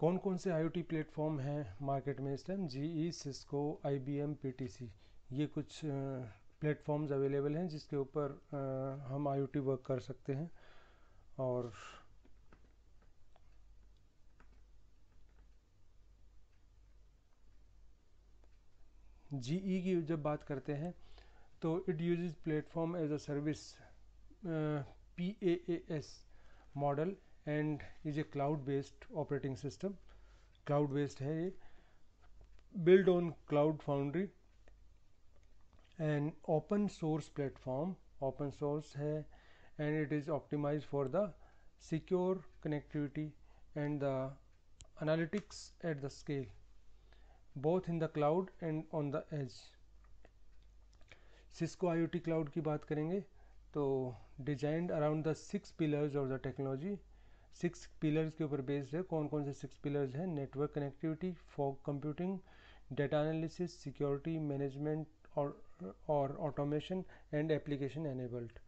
कौन कौन से आई प्लेटफॉर्म हैं मार्केट में इस time G E Cisco I B M P T C ये कुछ प्लेटफॉर्म्स अवेलेबल हैं जिसके ऊपर हम आई वर्क कर सकते हैं और जीई e की जब बात करते हैं तो it use platform as a service P A S model and is a cloud based operating system cloud based है ये build on cloud foundry and open source platform open source है and it is optimise for the secure connectivity and the analytics at the scale both in the cloud and on the edge Cisco I O T cloud की बात करेंगे तो designed around the six pillars of the technology six pillars के ऊपर based है कौन कौन से सिक्स पिलर्स हैं network connectivity fog computing data analysis security management और और ऑटोमेशन एंड एप्लीकेशन एनेबल्ड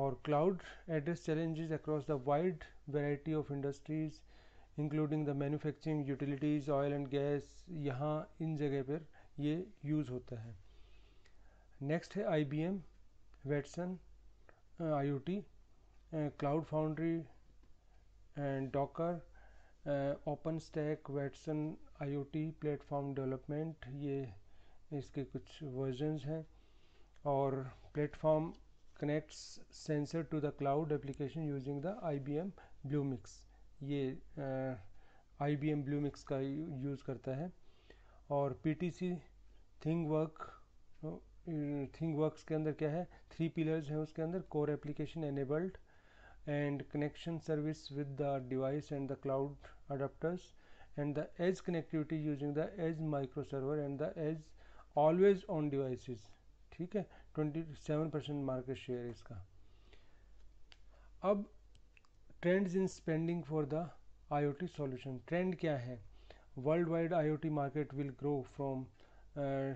और cloud address challenges across the wide variety of industries including the manufacturing utilities oil and gas यहाँ इन जगह पर ये यूज़ होता है नेक्स्ट है I B M Watson I O T cloud foundry and Docker, uh, open stack Watson IoT platform development ye iske kuch versions hain aur platform connects sensor to the cloud application using the IBM Bluemix ye uh, IBM Bluemix ka use karta hai aur PTC ThingWork ThingWorks के अंदर क्या है three pillars हैं उसके अंदर core application enabled and connection service with the device and the cloud adapters and the edge connectivity using the edge micro server and the edge always on devices ठीक है 27 percent market share इसका अब trends in spending for the IoT solution. Trend क्या है Worldwide IoT market will grow from uh,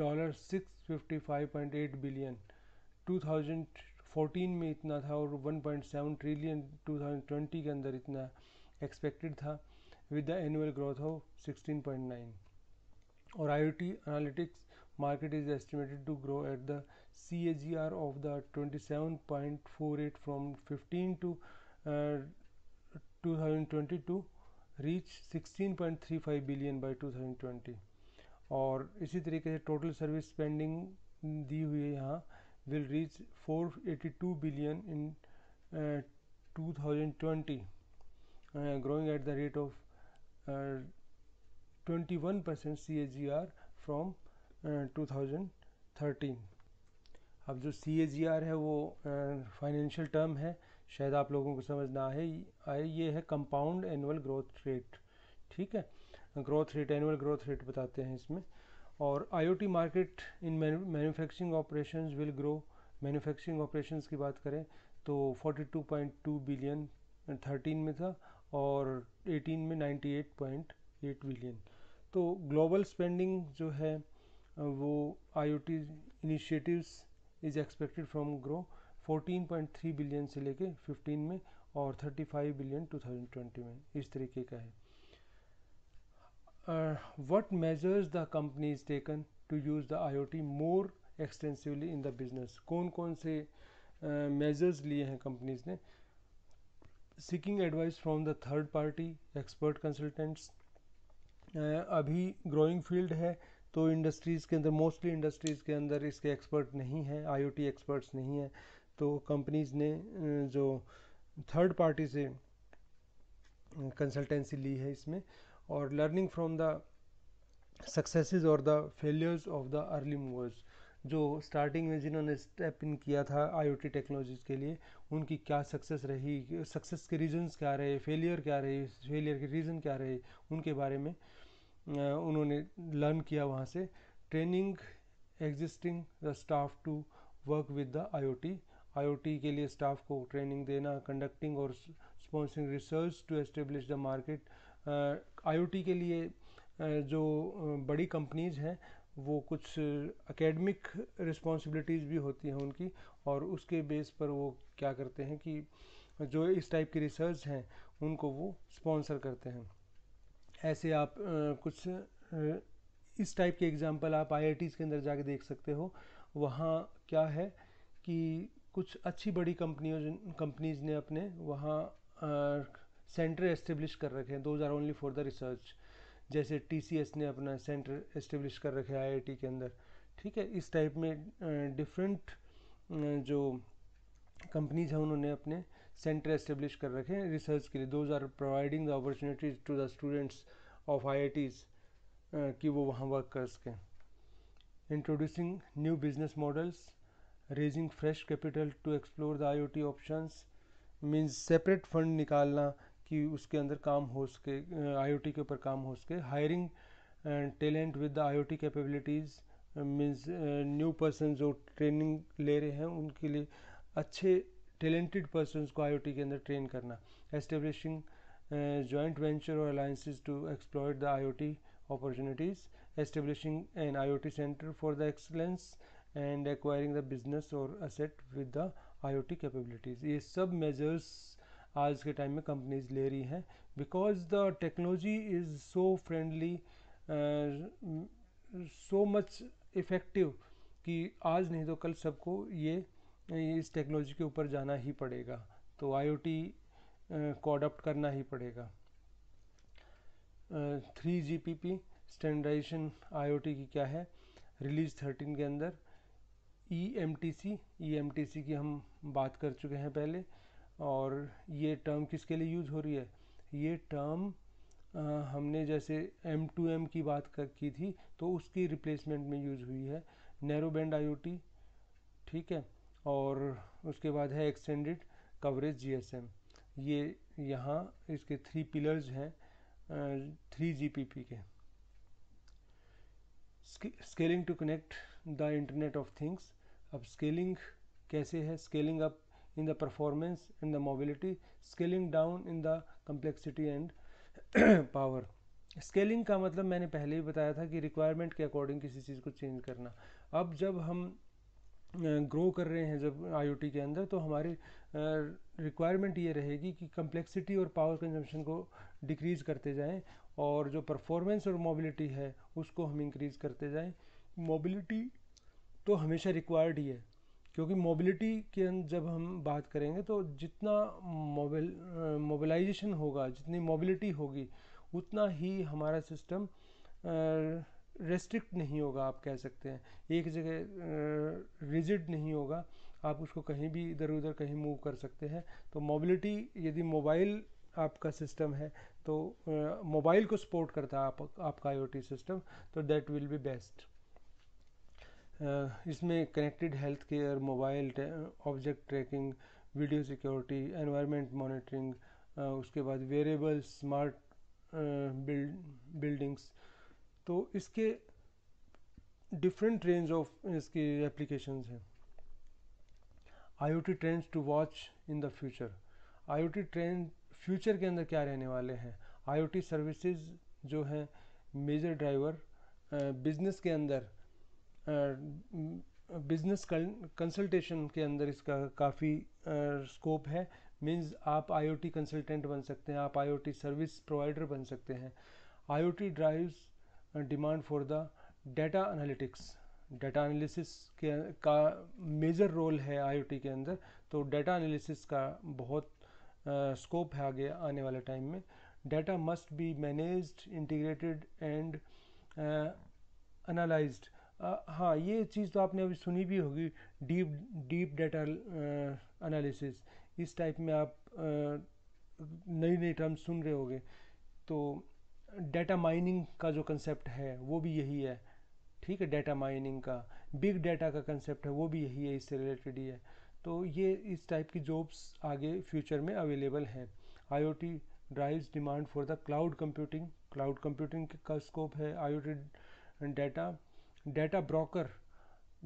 dollar dollar 655.8 2000 2014 में इतना था और 1.7 ट्रिलियन 2020 के अंदर इतना एक्सपेक्टेड था with the annual growth of 16.9 और IOT analytics seven point four eight grow fifteen to two thousand twenty 27.48 reach 15 point three five billion 16.35 two thousand 2020 और इसी तरीके से टोटल सर्विस स्पेंडिंग दी हुई है यहाँ will reach 482 billion in uh, 2020 uh, growing at the rate of 21 uh, CAGR from 2013 uh, अब जो सी है वो फाइनेंशियल uh, टर्म है शायद आप लोगों को समझ ना आए आए ये है कंपाउंड एनुअल ग्रोथ रेट ठीक है growth rate annual growth rate बताते हैं इसमें और T market in manufacturing operations will grow manufacturing operations की बात करें तो 42.2 बिलियन 13 में था और 18 में 98.8 बिलियन तो ग्लोबल स्पेंडिंग जो है वो T initiatives is expected from grow 14.3 billion से लेके 15 में और 35 बिलियन 2020 में इस तरीके का है uh, what measures the company is taken to use the IoT more extensively in the business कौन कौन से मेजर्स uh, लिए हैं कंपनीज ने seeking advice from the third party expert consultants अभी ग्रोइंग फील्ड है तो इंडस्ट्रीज़ के अंदर मोस्टली इंडस्ट्रीज़ के अंदर इसके एक्सपर्ट नहीं हैं आईओटी एक्सपर्ट्स नहीं हैं तो कंपनीज ने uh, जो थर्ड पार्टी से कंसल्टेंसी uh, ली है इसमें or learning from the successes और the failures of the early movers जो स्टार्टिंग में जिन्होंने स्टेप इन किया था आईओटी टेक्नोलॉजीज़ के लिए उनकी क्या सक्सेस रही सक्सेस के रीजंस क्या रहे फेलियर क्या रहे फेलियर के रीज़न क्या रहे उनके बारे में उन्होंने लर्न किया वहाँ से training existing the staff to work with the IoT IoT के लिए स्टाफ को ट्रेनिंग देना कंडक्टिंग और sponsoring research to establish the market I के लिए जो बड़ी कंपनीज़ हैं वो कुछ एकेडमिक रिस्पॉन्सिबिलिटीज़ भी होती हैं उनकी और उसके बेस पर वो क्या करते हैं कि जो इस टाइप की रिसर्च हैं उनको वो स्पॉन्सर करते हैं ऐसे आप कुछ इस टाइप के एग्ज़ाम्पल आप आई के अंदर जाके देख सकते हो वहाँ क्या है कि कुछ अच्छी बड़ी कंपनियों कंपनीज़ ने अपने वहाँ सेंटर एस्टेब्लिश कर रखे हैं those are only for the research जैसे टी ने अपना सेंटर इस्टेब्लिश कर रखे है आई के अंदर ठीक है इस टाइप में डिफरेंट जो कंपनीज हैं उन्होंने अपने सेंटर इस्टेब्लिश कर रखे हैं रिसर्च के लिए those are providing the opportunities to the students of I कि वो वहाँ वर्क कर सकें introducing new business models raising fresh capital to explore the I T option means separate fund निकालना कि उसके अंदर काम हो सके आई के ऊपर काम हो सके hiring talent with the I capabilities means new person जो ट्रेनिंग ले रहे हैं उनके लिए अच्छे टैलेंटेड पर्सन को आई के अंदर ट्रेन करना एस्टेब्लिशिंग जॉइंट वेंचर और alliances to explore the I opportunities establishing an IoT centre for the excellence and acquiring the business और asset with the IoT capabilities ये सब मेजर्स आज के टाइम में कंपनीज ले रही हैं because the technology is so friendly so much effective कि आज नहीं तो कल सबको ये इस टेक्नोलॉजी के ऊपर जाना ही पड़ेगा तो आईओटी uh, को अडोप्ट करना ही पड़ेगा three G P P standardisation T की क्या है रिलीज थर्टीन के अंदर E M T C E M T C की हम बात कर चुके हैं पहले और ये टर्म किसके लिए यूज हो रही है ये टर्म हमने जैसे एम टू एम की बात कर की थी तो उसकी रिप्लेसमेंट में यूज हुई है नैरो बैंड टी ठीक है और उसके बाद है extended coverage G S M ये यहाँ इसके थ्री पिलर्स हैं थ्री जी पी पी के scaling to connect the internet of things अब स्केलिंग कैसे है scaling up in the performance and the mobility scaling down in the complexity and power scaling का मतलब मैंने पहले ही बताया था कि रिक्वायरमेंट के अकॉर्डिंग किसी चीज़ को चेंज करना अब जब हम ग्रो कर रहे हैं जब आईओटी के अंदर तो हमारी रिक्वायरमेंट ये रहेगी कि कम्प्लेक्सिटी और पावर कंजम्पशन को डिक्रीज़ करते जाएं और जो परफॉर्मेंस और मोबिलिटी है उसको हम इंक्रीज़ करते जाएं मोबिलिटी तो हमेशा रिक्वायर्ड ही है क्योंकि मोबिलिटी के अं-, जब हम बात करेंगे तो जितना मोबिल मोबिलाइजेशन अं, होगा जितनी मोबिलिटी होगी उतना ही हमारा सिस्टम रेस्ट्रिक्ट नहीं होगा आप कह सकते हैं एक जगह रिजिड नहीं होगा आप उसको कहीं भी इधर उधर कहीं मूव कर सकते हैं तो मोबिलिटी यदि मोबाइल आपका सिस्टम है तो मोबाइल को सपोर्ट करता है आप, आपका आई सिस्टम तो दैट विल बी बेस्ट इसमें connected health care mobile object tracking video security environment monitoring उसके बाद वेरेबल स्मार्ट बिल्डिंग्स तो इसके डिफरेंट रेंज ऑफ इसके एप्लीकेशंस हैं IoT trends to watch in the future IoT trend future के अंदर क्या रहने वाले हैं आईओटी सर्विसेज जो हैं मेजर ड्राइवर बिजनेस के अंदर बिज़नेस कंसल्टेशन के अंदर इसका काफ़ी स्कोप है मीन्स आप आईओटी कंसल्टेंट बन सकते हैं आप आईओटी सर्विस प्रोवाइडर बन सकते हैं IoT drives demand for the data analytics data analysis के का मेजर रोल है आईओटी के अंदर तो डेटा एनालिसिस का बहुत स्कोप है आगे आने वाले टाइम में data must be managed integrated and analysed हाँ ये चीज़ तो आपने अभी सुनी भी होगी डीप डीप डाटा एनालिसिस इस टाइप में आप नई नई टर्म सुन रहे होगे तो डाटा माइनिंग का जो कंसेप्ट है वो भी यही है ठीक है डाटा माइनिंग का बिग डाटा का कंसेप्ट है वो भी यही है इससे रिलेटेड ही है तो ये इस टाइप की जॉब्स आगे फ्यूचर में अवेलेबल हैं IoT drives demand for the cloud computing cloud computing का स्कोप है IoT data data broker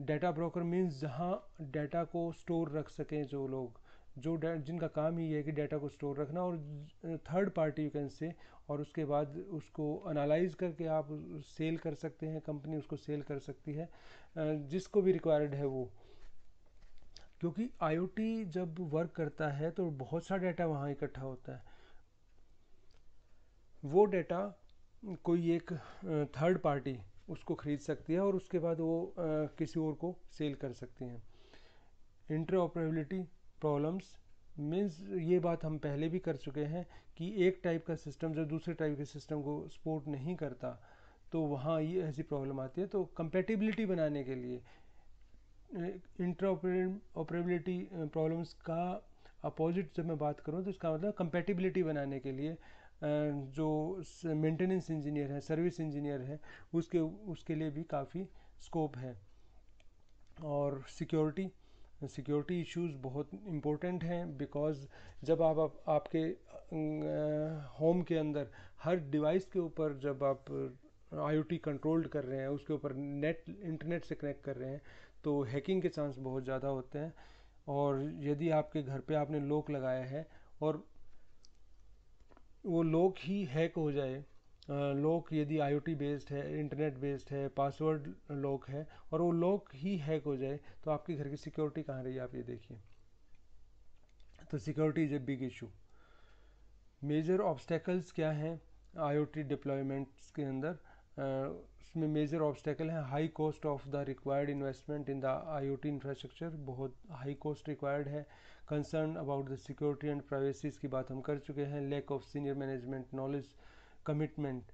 data broker means जहाँ डेटा को स्टोर रख सकें जो लोग जो जिनका काम ही है कि डेटा को स्टोर रखना और third party you can say और उसके बाद उसको अनालाइज करके आप सेल कर सकते हैं कंपनी उसको सेल कर सकती है जिसको भी रिक्वायर्ड है वो क्योंकि आईओटी जब वर्क करता है तो बहुत सा डाटा वहाँ इकट्ठा होता है वो डाटा कोई एक थर्ड पार्टी उसको ख़रीद सकती है और उसके बाद वो आ, किसी और को सेल कर सकती हैं इंटरऑपरेबिलिटी प्रॉब्लम्स मीन्स ये बात हम पहले भी कर चुके हैं कि एक टाइप का सिस्टम जब दूसरे टाइप के सिस्टम को सपोर्ट नहीं करता तो वहाँ ये ऐसी प्रॉब्लम आती है तो कंपेटिबिलिटी बनाने के लिए ऑपरेबिलिटी प्रॉब्लम्स का अपोजिट जब मैं बात करूँ तो इसका मतलब कंपेटिबिलिटी बनाने के लिए जो मेंटेनेंस इंजीनियर है सर्विस इंजीनियर है उसके उसके लिए भी काफ़ी स्कोप है और सिक्योरिटी सिक्योरिटी इश्यूज बहुत इम्पोर्टेंट हैं बिकॉज जब आप, आप आपके होम के अंदर हर डिवाइस के ऊपर जब आप आई कंट्रोल्ड कर रहे हैं उसके ऊपर नेट इंटरनेट से कनेक्ट कर रहे हैं तो हैकिंग के चांस बहुत ज़्यादा होते हैं और यदि आपके घर पे आपने लॉक लगाया है और वो लोक ही हैक हो जाए लोक यदि आईओटी बेस्ड है इंटरनेट बेस्ड है पासवर्ड लॉक है और वो लॉक ही हैक हो जाए तो आपके घर की सिक्योरिटी कहाँ रही आप ये देखिए तो security is a big issue major obstacles क्या हैं आईओटी डिप्लॉयमेंट्स के अंदर इसमें मेजर ऑब्स्टेकल है high cost of the required investment in the IoT infrastructure बहुत हाई कॉस्ट रिक्वायर्ड है concern about the security and privacies की बात हम कर चुके हैं lack of senior management knowledge commitment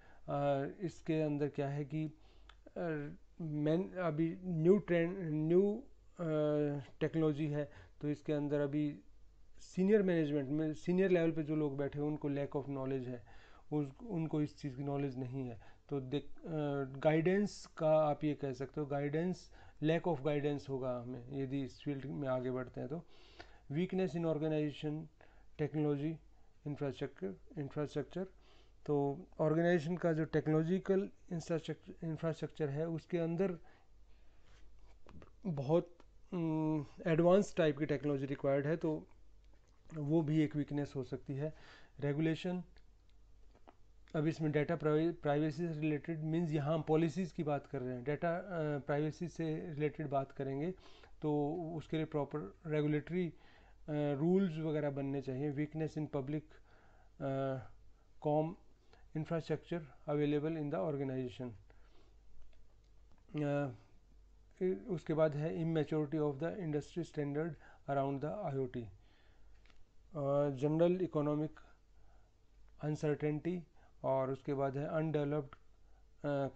इसके अंदर क्या है कि मैन uh, अभी न्यू ट्रेंड न्यू टेक्नोलॉजी है तो इसके अंदर अभी सीनियर मैनेजमेंट में सीनियर लेवल पे जो लोग बैठे हैं उनको लैक ऑफ नॉलेज है उस उनको इस चीज़ की नॉलेज नहीं है तो गाइडेंस का आप ये कह सकते हो गाइडेंस लैक ऑफ गाइडेंस होगा हमें यदि इस फील्ड में आगे बढ़ते हैं तो weakness in organisation technology infrastructure infrastructure तो ऑर्गेनाइजेशन का जो टेक्नोलॉजिकल इंफ्रास्ट्रक्चर है उसके अंदर बहुत एडवांस टाइप की टेक्नोलॉजी रिक्वायर्ड है तो वो भी एक वीकनेस हो सकती है रेगुलेशन अब इसमें डाटा प्राइवेसी से रिलेटेड मीन्स यहाँ हम पॉलिसीज़ की बात कर रहे हैं डाटा प्राइवेसी से रिलेटेड बात करेंगे तो उसके लिए प्रॉपर रेगुलेटरी रूल्स वगैरह बनने चाहिए weakness in public com infrastructure available in the organisation उसके बाद है immaturity of the industry standard around the T general economic uncertainty और उसके बाद है undeveloped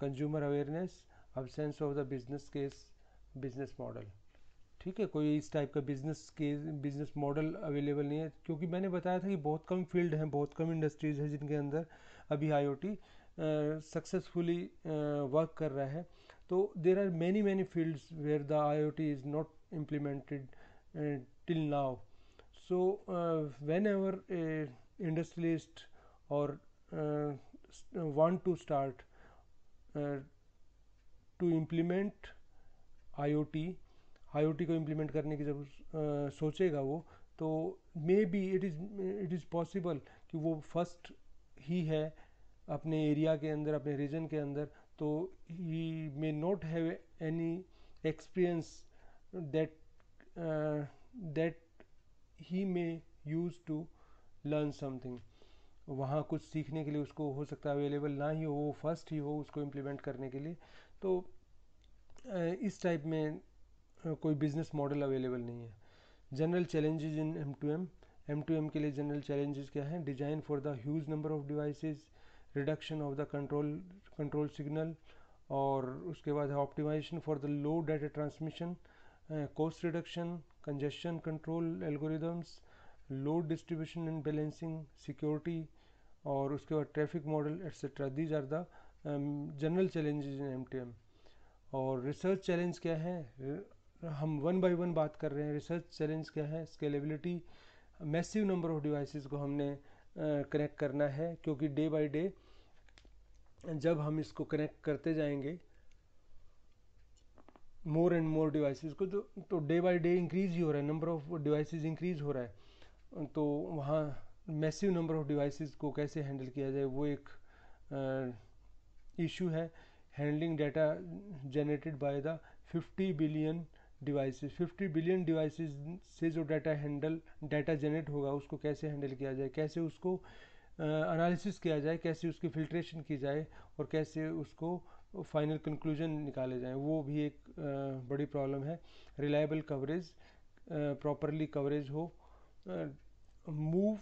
consumer awareness absence of the business case business model ठीक है कोई इस टाइप का business case business model available नहीं है क्योंकि मैंने बताया था कि बहुत कम फील्ड हैं बहुत कम इंडस्ट्रीज़ हैं जिनके अंदर अभी आईओटी सक्सेसफुली वर्क कर रहा है तो there are many many fields where the IoT is not implemented till now so whenever industrialist और Uh, uh, want to start to implement IoT, IoT को इम्प्लीमेंट करने की जब uh, सोचेगा वो तो maybe it is it is possible कि वो फर्स्ट ही है अपने एरिया के अंदर अपने रीजन के अंदर तो he may not have any experience that that he may use to learn something वहाँ कुछ सीखने के लिए उसको हो सकता है अवेलेबल ना ही हो वो फर्स्ट ही हो उसको इम्प्लीमेंट करने के लिए तो इस टाइप में कोई बिजनेस मॉडल अवेलेबल नहीं है general challenges in M to M M to M के लिए जनरल चैलेंजेस क्या हैं design for the huge number of devices reduction of the control control signal और उसके बाद है optimisation for the low data transmission cost reduction congestion control algorithms load distribution and balancing security और उसके बाद traffic model etcetera these are the general challenge in M और research challenge क्या है हम वन बाय वन बात कर रहे हैं रिसर्च चैलेंज क्या है scalability massive number of devices को हमने कनेक्ट uh, करना है क्योंकि डे बाय डे जब हम इसको कनेक्ट करते जाएंगे मोर एंड मोर डिवाइसेस को तो तो डे बाय डे इंक्रीज ही हो रहा है नंबर ऑफ डिवाइसेस इंक्रीज हो रहा है तो वहाँ मैसिव नंबर ऑफ डिवाइसेस को कैसे हैंडल किया जाए वो एक इशू है handling data generated by the 50 billion devices 50 billion devices से जो डाटा हैंडल डाटा जनरेट होगा उसको कैसे हैंडल किया जाए कैसे उसको एनालिसिस uh, किया जाए कैसे उसकी फिल्ट्रेशन की जाए और कैसे उसको फाइनल कंक्लूजन निकाले जाए वो भी एक uh, बड़ी प्रॉब्लम है रिलायबल कवरेज प्रॉपरली कवरेज हो move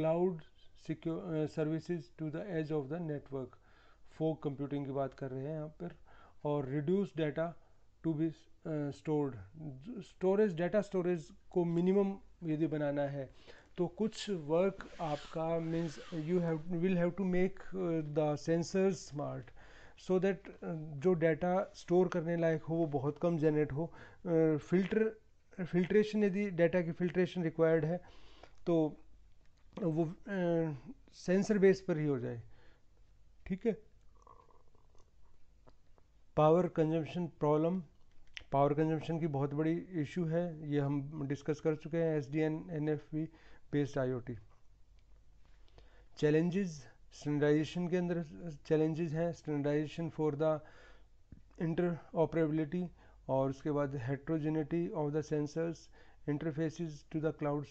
cloud services to the edge of the network fog computing की बात कर रहे हैं यहाँ पर और reduce data to be stored storage data storage को मिनिमम यदि बनाना है तो कुछ वर्क आपका means you have will have to make the sensor smart so that जो डाटा स्टोर करने लायक हो वो बहुत कम जनरेट हो फिल्टर uh, फिल्ट्रेशन यदि डाटा की फिल्ट्रेशन रिक्वायर्ड है तो वो सेंसर बेस पर ही हो जाए ठीक है power consumption problem power consumption की बहुत बड़ी इशू है ये हम डिस्कस कर चुके हैं S D N N F B based I O T challenges standardization के अंदर चैलेंजेस हैं standardization for the interoperability और उसके बाद heterogeneity of the sensors interfaces to the cloud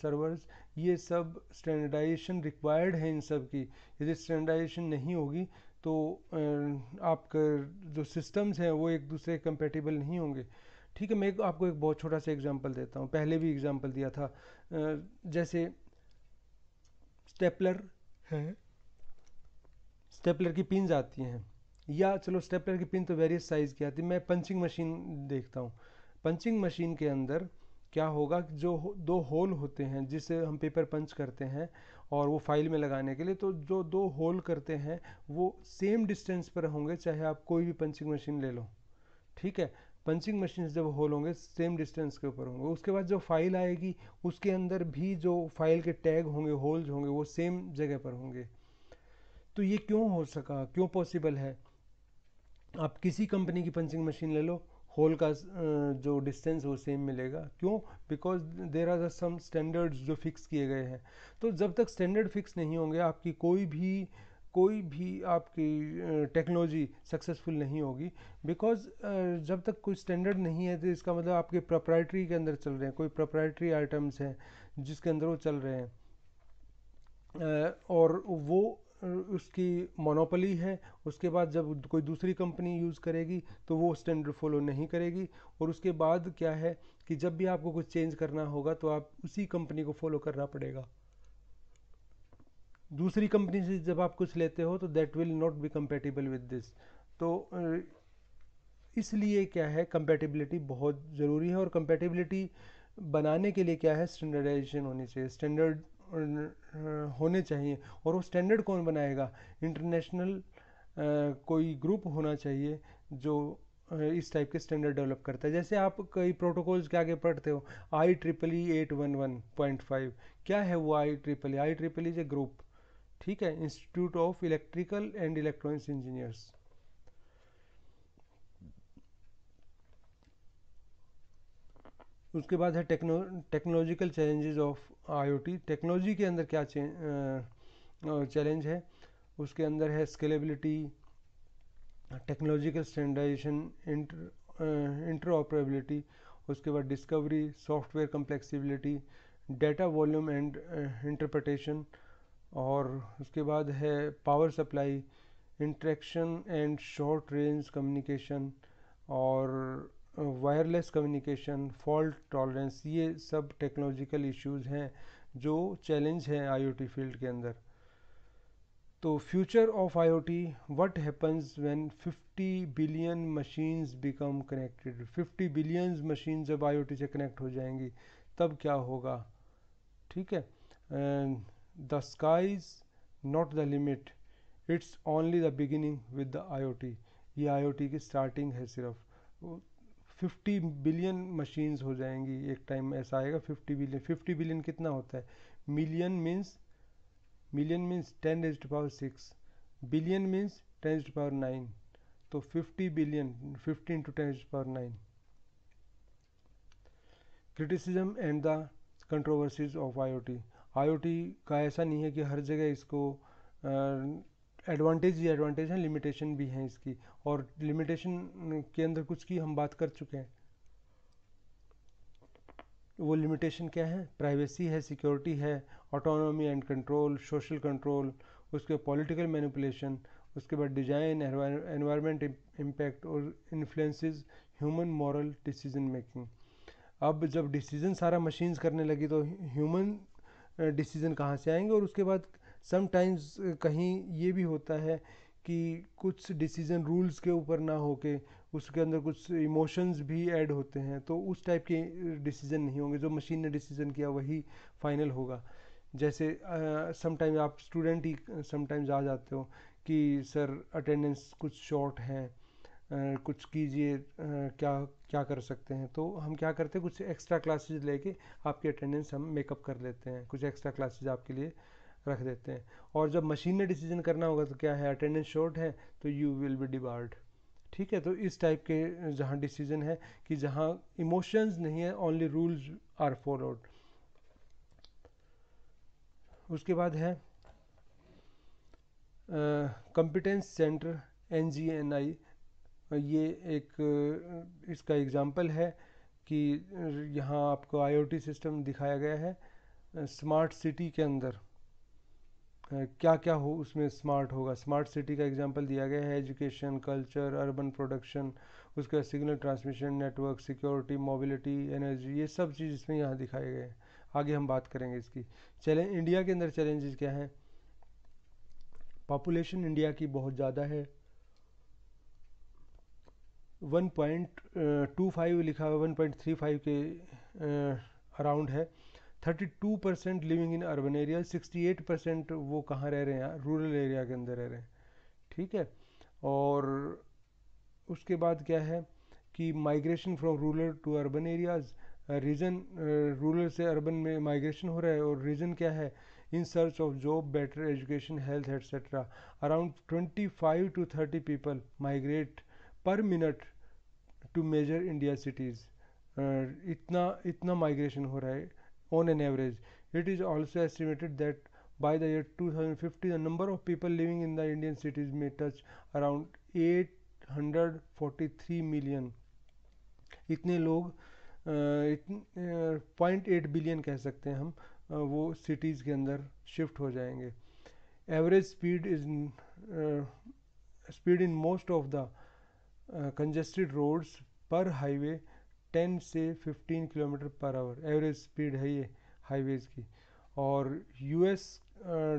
servers ये सब स्टैंडर्डाइजेशन रिक्वायर्ड है इन सब की यदि स्टैंडर्डाइजेशन नहीं होगी तो uh, आपका जो सिस्टम्स हैं वो एक दूसरे कंपेटिबल नहीं होंगे ठीक है मैं आपको एक बहुत छोटा सा एग्जांपल देता हूँ पहले भी एग्जांपल दिया था जैसे स्टेपलर है स्टेपलर की पिन आती हैं या चलो स्टेपलर की पिन तो वेरियस साइज़ की आती है मैं पंचिंग मशीन देखता हूँ पंचिंग मशीन के अंदर क्या होगा जो दो होल होते हैं जिसे हम पेपर पंच करते हैं और वो फाइल में लगाने के लिए तो जो दो होल करते हैं वो सेम डिस्टेंस पर होंगे चाहे आप कोई भी पंचिंग मशीन ले लो ठीक है पंचिंग मशीन जब होल होंगे सेम डिस्टेंस के ऊपर होंगे उसके बाद जो फाइल आएगी उसके अंदर भी जो फाइल के टैग होंगे होल्स होंगे वो सेम जगह पर होंगे तो ये क्यों हो सका क्यों पॉसिबल है आप किसी कंपनी की पंचिंग मशीन ले लो होल का जो डिस्टेंस वो सेम मिलेगा क्यों because there are some standards जो फिक्स किए गए हैं तो जब तक स्टैंडर्ड फिक्स नहीं होंगे आपकी कोई भी कोई भी आपकी टेक्नोलॉजी सक्सेसफुल नहीं होगी बिकॉज जब तक कोई स्टैंडर्ड नहीं है तो इसका मतलब आपके प्रोप्राइटरी के अंदर चल रहे हैं कोई प्रोप्राइटरी आइटम्स हैं जिसके अंदर वो चल रहे हैं और वो उसकी मोनोपली है उसके बाद जब कोई दूसरी कंपनी यूज़ करेगी तो वो स्टैंडर्ड फॉलो नहीं करेगी और उसके बाद क्या है कि जब भी आपको कुछ चेंज करना होगा तो आप उसी कंपनी को फॉलो करना पड़ेगा दूसरी कंपनी से जब आप कुछ लेते हो तो that will not be compatible with this तो इसलिए क्या है कंपेटिबिलिटी बहुत ज़रूरी है और कंपेटिबिलिटी बनाने के लिए क्या है स्टैंडर्डाइजेशन होनी चाहिए स्टैंडर्ड होने चाहिए और वो स्टैंडर्ड कौन बनाएगा इंटरनेशनल कोई ग्रुप होना चाहिए जो इस टाइप के स्टैंडर्ड डेवलप करता है जैसे आप कई प्रोटोकॉल्स के आगे पढ़ते हो I triple E eight one one point five क्या है वो I triple E I triple E J group ठीक है institute of electrical and electronics engineers उसके बाद है techno technological challenges of IoT technology के अंदर क्या चैलेंज है उसके अंदर है scalability technological standardization inter interoperability उसके बाद discovery software complexibility data volume and interpretation और उसके बाद है power supply interaction and short range communication और वायरलेस कम्युनिकेशन फॉल्ट टॉलरेंस ये सब टेक्नोलॉजिकल इश्यूज हैं जो चैलेंज हैं आईओटी फील्ड के अंदर तो future of IoT what happens when 50 billion machines become connected 50 billion machine जब आईओटी से कनेक्ट हो जाएंगी तब क्या होगा ठीक है the sky's not the limit it's only the beginning with the IoT ये आईओटी की स्टार्टिंग है सिर्फ फिफ्टी बिलियन मशीन्स हो जाएंगी एक टाइम ऐसा आएगा फिफ्टी बिलियन फिफ्टी बिलियन कितना होता है million means million means ten raise to power six billion means ten raise to power nine तो fifty billion fifty into ten raise to power nine criticism and the controversies of I I O T O T का ऐसा नहीं है कि हर जगह इसको advantage ही एडवांटेज है लिमिटेशन भी हैं इसकी और लिमिटेशन के अंदर कुछ की हम बात कर चुके हैं वो लिमिटेशन क्या है प्राइवेसी है सिक्योरिटी है autonomy and control social control उसके पॉलिटिकल मैनिपुलेशन उसके बाद डिजाइन एनवायरमेंट इम्पैक्ट और influences human moral decision making अब जब डिसीजन सारा मशीन्स करने लगी तो ह्यूमन डिसीजन कहाँ से आएंगे और उसके बाद समटाइम्स कहीं ये भी होता है कि कुछ डिसीज़न रूल्स के ऊपर ना हो के उसके अंदर कुछ इमोशंस भी ऐड होते हैं तो उस टाइप के डिसीज़न नहीं होंगे जो मशीन ने डिसीज़न किया वही फाइनल होगा जैसे समटाइम्स आप स्टूडेंट ही समटाइम्स आ जाते हो कि सर अटेंडेंस कुछ शॉर्ट हैं कुछ कीजिए क्या क्या कर सकते हैं तो हम क्या करते हैं कुछ एक्स्ट्रा क्लासेज लेके आपकी अटेंडेंस हम मेकअप कर लेते हैं कुछ एक्स्ट्रा क्लासेज आपके लिए रख देते हैं और जब मशीन ने डिसीजन करना होगा तो क्या है अटेंडेंस शॉर्ट है तो यू विल बी डिबार्ड ठीक है तो इस टाइप के जहाँ डिसीजन है कि जहाँ इमोशंस नहीं है ओनली रूल्स आर फॉलोड उसके बाद है competence centre N G N I ये एक इसका एग्ज़ाम्पल है कि यहाँ आपको आईओटी सिस्टम दिखाया गया है स्मार्ट सिटी के अंदर क्या क्या हो उसमें स्मार्ट होगा स्मार्ट सिटी का एग्जाम्पल दिया गया है एजुकेशन कल्चर अर्बन प्रोडक्शन उसके बाद signal transmission network security mobility energy ये सब चीज़ इसमें यहाँ दिखाए गए हैं आगे हम बात करेंगे इसकी चैलें इंडिया के अंदर चैलेंजेस क्या हैं पॉपुलेशन इंडिया की बहुत ज़्यादा है 1.25 लिखा हुआ 1.35 के अराउंड है 32 percent living in urban area 68 percent वो कहाँ रह रहे हैं रूरल एरिया के अंदर रह रहे हैं ठीक है और उसके बाद क्या है कि migration from rural to urban areas reason rural से अर्बन में माइग्रेशन हो रहा है और रीज़न क्या है in search of job better education health etcetera around twenty five to thirty people migrate per minute to major India cities इतना इतना माइग्रेशन हो रहा है on an average. It is also estimated that by the year 2050, the number of people living in the Indian cities may touch around 843 million. इतने लोग point eight billion कह सकते हैं हम uh, वो सिटीज़ के अंदर शिफ्ट हो जाएंगे average speed is speed in most of the congested roads पर हाईवे टेन से fifteen kilometre per hour average speed है ये हाईवेज़ की और US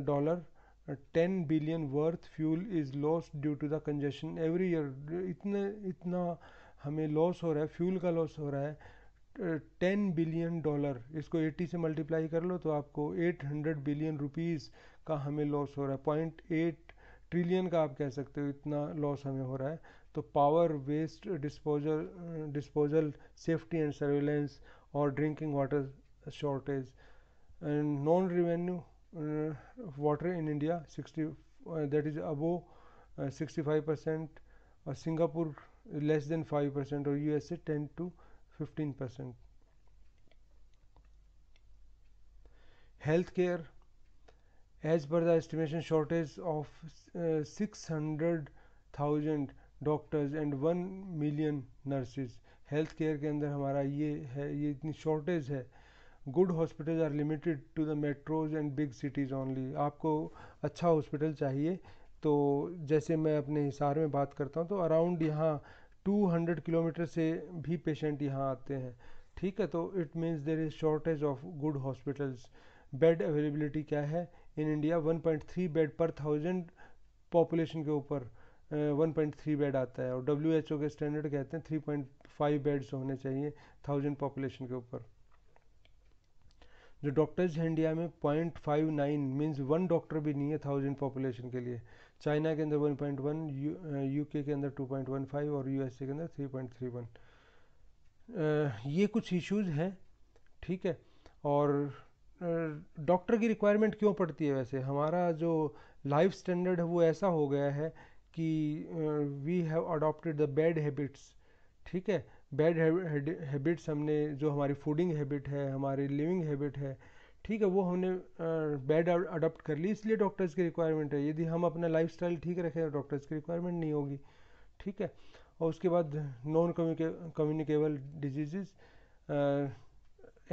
dollar ten billion worth fuel is loss due to the congestion every year इतने इतना हमें loss हो रहा है फ्यूल का लॉस हो रहा है टेन बिलियन डॉलर इसको एटी से मल्टीप्लाई कर लो तो आपको एट हंड्रेड बिलियन रुपीज़ का हमें लॉस हो रहा है पॉइंट एट ट्रिलियन का आप कह सकते हो इतना लॉस हमें हो रहा है तो power waste disposal disposal safety and surveillance or drinking water shortage and non revenue uh, water in india 60 uh, that is above uh, 65 percent singapore less than 5 percent or usa 10 to 15 percent healthcare as per the estimation shortage of 600,000 doctors and one million nurses health care के अंदर हमारा ये है ये इतनी shortage है good hospital are limited to the metros and big cities only आपको अच्छा हॉस्पिटल चाहिए तो जैसे मैं अपने हिसार में बात करता हूँ तो अराउंड यहाँ 200 किलोमीटर से भी पेशेंट यहाँ आते हैं ठीक है तो it means there is shortage of good hospitals bed availability क्या है in India 1.3 bed per thousand population के ऊपर वन पॉइंट थ्री बेड आता है और डब्ल्यू एच ओ के स्टैंडर्ड कहते हैं थ्री पॉइंट फाइव बेड्स होने चाहिए थाउजेंड पॉपुलेशन के ऊपर जो डॉक्टर्स हैं इंडिया में point five nine means one doctor भी नहीं है थाउजेंड पॉपुलेशन के लिए चाइना के अंदर वन पॉइंट वन यू के अंदर टू पॉइंट वन फाइव और यूएसए के अंदर थ्री पॉइंट थ्री वन ये कुछ इश्यूज हैं ठीक है और डॉक्टर की रिक्वायरमेंट क्यों पड़ती है वैसे हमारा जो लाइफ स्टैंडर्ड है वो ऐसा हो गया है कि we have adopted the bad habits ठीक है बैड हैबिट्स हमने जो हमारी फूडिंग हैबिट है हमारी लिविंग हैबिट है ठीक है वो हमने बैड अडोप्ट कर ली इसलिए डॉक्टर्स की रिक्वायरमेंट है यदि हम अपना लाइफ ठीक रखें डॉक्टर्स तो की रिक्वायरमेंट नहीं होगी ठीक है और उसके बाद non communicable diseases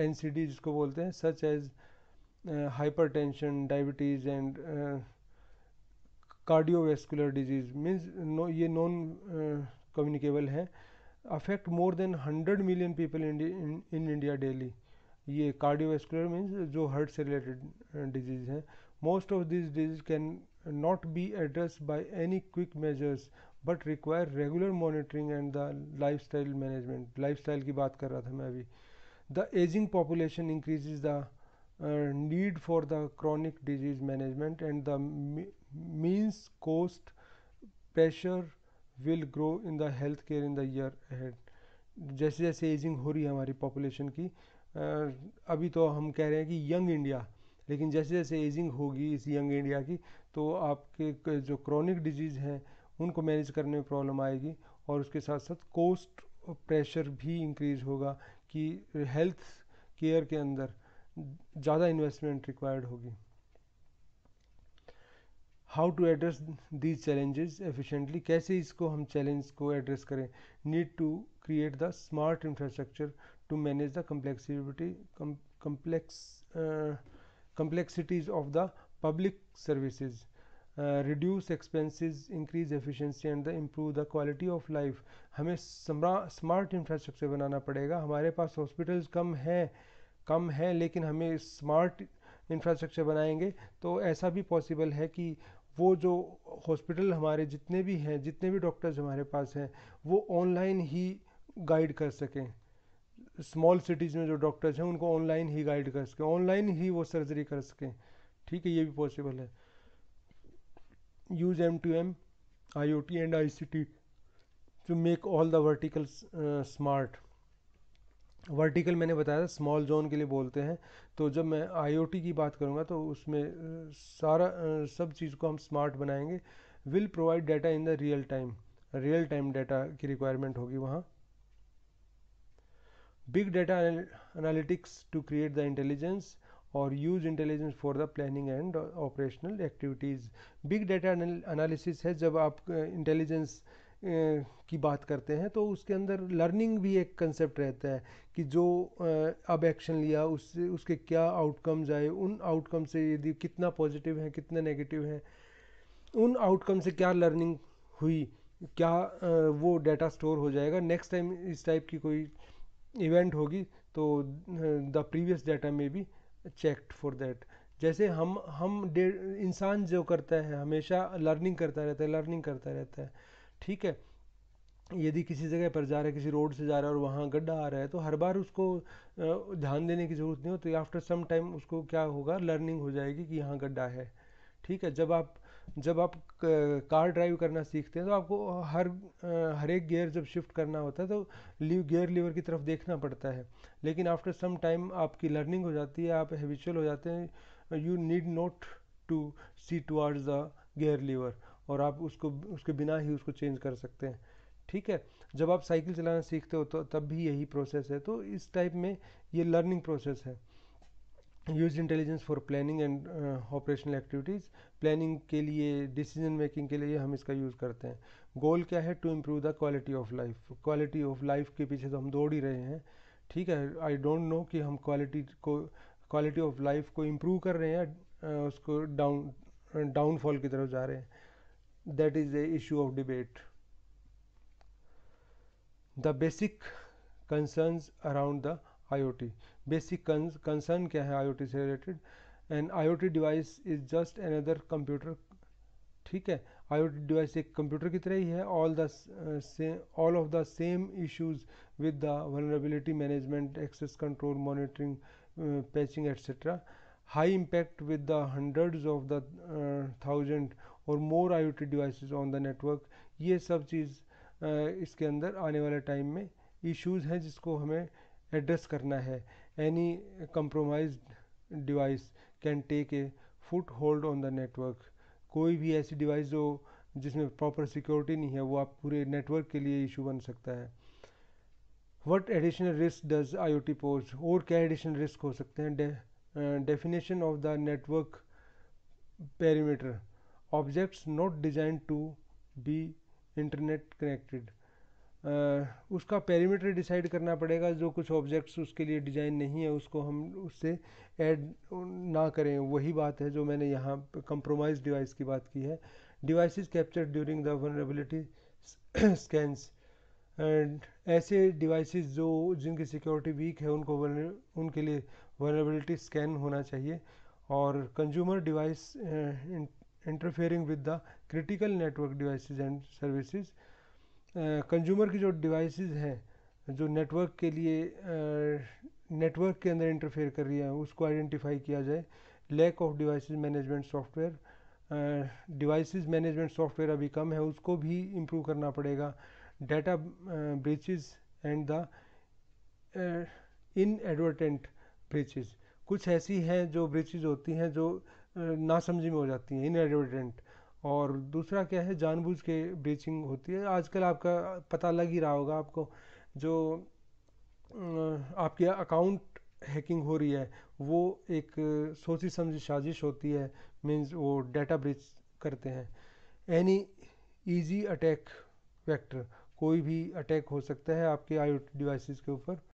N C D जिसको बोलते हैं such as hypertension diabetes and cardiovascular disease means no ये नॉन कम्युनिकेबल uh, है affect more than hundred million people in India daily ये कार्डियोवेस्कुलर मीन्स जो हर्ट से related disease हैं most of this disease can not be address by any quick measures but require regular monitoring and the life style management life style की बात कर रहा था मैं अभी the ageing population increase the need for the chronic disease management and the means cost pressure will grow in the healthcare in the year ahead. जैसे जैसे ageing हो रही है हमारी पॉपुलेशन की अभी तो हम कह रहे हैं कि यंग इंडिया लेकिन जैसे जैसे एजिंग होगी इस यंग इंडिया की तो आपके जो क्रॉनिक डिजीज़ हैं उनको मैनेज करने में प्रॉब्लम आएगी और उसके साथ साथ कोस्ट प्रेशर भी इंक्रीज होगा कि हेल्थ केयर के अंदर ज़्यादा इन्वेस्टमेंट रिक्वायर्ड होगी how to address these challenges efficiently कैसे इसको हम चैलेंज को एड्रेस करें need to create the smart infrastructure to manage the complexity complex complexities of the public services reduce expenses increase efficiency and the improve the quality of life हमें smart infrastructure बनाना पड़ेगा हमारे पास hospitals कम हैं कम हैं लेकिन हमें smart infrastructure बनाएंगे तो ऐसा भी पॉसिबल है कि वो जो हॉस्पिटल हमारे जितने भी हैं जितने भी डॉक्टर्स हमारे पास हैं वो ऑनलाइन ही गाइड कर सकें स्मॉल सिटीज़ में जो डॉक्टर्स हैं उनको ऑनलाइन ही गाइड कर सकें ऑनलाइन ही वो सर्जरी कर सकें ठीक है ये भी पॉसिबल है use M to M I O T and I C T to make all the verticals smart vertical मैंने बताया था स्मॉल जोन के लिए बोलते हैं तो जब मैं आईओटी की बात करूंगा तो उसमें सारा सब चीज़ को हम स्मार्ट बनाएंगे will provide data in the real time real time data की रिक्वायरमेंट होगी वहाँ big data analytics to create the intelligence और use intelligence for the planning and operational activities big data analysis है जब आप इंटेलिजेंस uh, की बात करते हैं तो उसके अंदर लर्निंग भी एक कंसेप्ट रहता है कि जो अब एक्शन लिया उससे उसके क्या आउटकम्स आए उन आउटकम से यदि कितना पॉजिटिव है कितना नेगेटिव है उन आउटकम से क्या लर्निंग हुई क्या वो डाटा स्टोर हो जाएगा नेक्स्ट टाइम इस टाइप की कोई इवेंट होगी तो द प्रीवियस डाटा में भी चेकड फॉर दैट जैसे हम हम इंसान जो करता है हमेशा लर्निंग करता रहता है लर्निंग करता रहता है ठीक है यदि किसी जगह पर जा रहे किसी रोड से जा रहे और वहाँ गड्ढा आ रहा है तो हर बार उसको ध्यान देने की ज़रूरत नहीं हो तो आफ्टर सम टाइम उसको क्या होगा लर्निंग हो जाएगी कि यहाँ गड्ढा है ठीक है जब आप जब आप कार ड्राइव करना सीखते हैं तो आपको हर हर एक गियर जब शिफ्ट करना होता है तो लीव गियर लीवर की तरफ देखना पड़ता है लेकिन आफ्टर सम टाइम आपकी लर्निंग हो जाती है आप हैबिचुअल हो जाते हैं you need not to see to the gear lever और आप उसको उसके बिना ही उसको चेंज कर सकते हैं ठीक है जब आप साइकिल चलाना सीखते हो तो तब भी यही प्रोसेस है तो इस टाइप में ये लर्निंग प्रोसेस है use intelligence for planning and operational activities planning के लिए डिसीजन मेकिंग के लिए हम इसका यूज़ करते हैं गोल क्या है to improve the quality of life quality of life के पीछे तो हम दौड़ ही रहे हैं ठीक है आई डोंट नो कि हम क्वालिटी को क्वालिटी ऑफ लाइफ को इम्प्रूव कर रहे हैं uh, उसको डाउन डाउनफॉल uh, की तरफ जा रहे हैं that is a issue of debate. The basic concerns around the IoT. Basic con concern kya hai IoT se related? An IoT device is just another computer. theek hai IoT device ek computer ki tarah hi hai all the uh, same, all of the same issues with the vulnerability management, access control, monitoring, uh, patching, etc. High impact with the hundreds of the uh, thousand और more I devices on the network ये सब चीज़ इसके अंदर आने वाले time में issues हैं जिसको हमें एड्रेस करना है any compromise device can take a foothold on the network कोई भी ऐसी डिवाइस जो जिसमें प्रॉपर सिक्योरिटी नहीं है वो आप पूरे नेटवर्क के लिए इशू बन सकता है what additional risk does I O T pose और क्या एडिशनल रिस्क हो सकते हैं definition of the network perimeter objects not design to be internet connected उसका पेरीमीटर डिसाइड करना पड़ेगा जो कुछ ऑब्जेक्ट्स उसके लिए डिज़ाइन नहीं है उसको हम उससे ऐड ना करें वही बात है जो मैंने यहाँ कंप्रोमाइज डिवाइस की बात की है devices capture during the vulnerability scans and ऐसे डिवाइसेस जो जिनकी सिक्योरिटी वीक है उनको उनके लिए वनरेबिलिटी स्कैन होना चाहिए और consumer device interfering with the critical network devices and services consumer की जो डिवाइसेस हैं जो नेटवर्क के लिए नेटवर्क uh, के अंदर इंटरफेयर कर रही है उसको आइडेंटिफाई किया जाए lack of devices management software devices management software अभी कम है उसको भी इम्प्रूव करना पड़ेगा data breaches and the inadvertent breaches कुछ ऐसी हैं जो ब्रीचेज होती हैं जो नासमझी में हो जाती हैं इनएडवर्टेंट और दूसरा क्या है जानबूझ के ब्रीचिंग होती है आजकल आपका पता लग ही रहा होगा आपको जो आपके अकाउंट हैकिंग हो रही है वो एक सोची समझी साजिश होती है मीन्स वो डाटा ब्रिज करते हैं एनी इजी अटैक वेक्टर कोई भी अटैक हो सकता है आपके आई डिवाइसेस के ऊपर